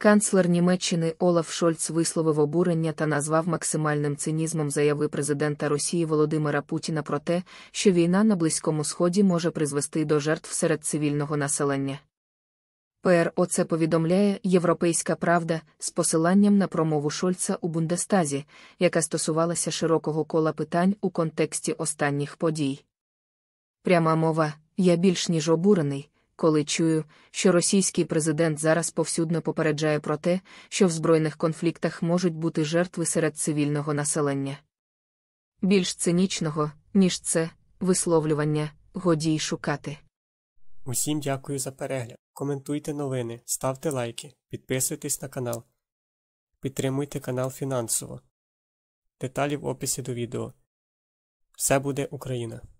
Канцлер Німеччини Олаф Шольц висловив обурення та назвав максимальним цинізмом заяви президента Росії Володимира Путіна про те, що війна на Близькому Сході може призвести до жертв серед цивільного населення. ПРО це повідомляє Європейська Правда з посиланням на промову Шольца у Бундестазі, яка стосувалася широкого кола питань у контексті останніх подій. Пряма мова, я більш ніж обурений коли чую, що російський президент зараз повсюдно попереджає про те, що в збройних конфліктах можуть бути жертви серед цивільного населення. Більш цинічного, ніж це, висловлювання, годі й шукати. Усім дякую за перегляд. Коментуйте новини, ставте лайки, підписуйтесь на канал. Підтримуйте канал фінансово. Деталі в описі до відео. Все буде Україна!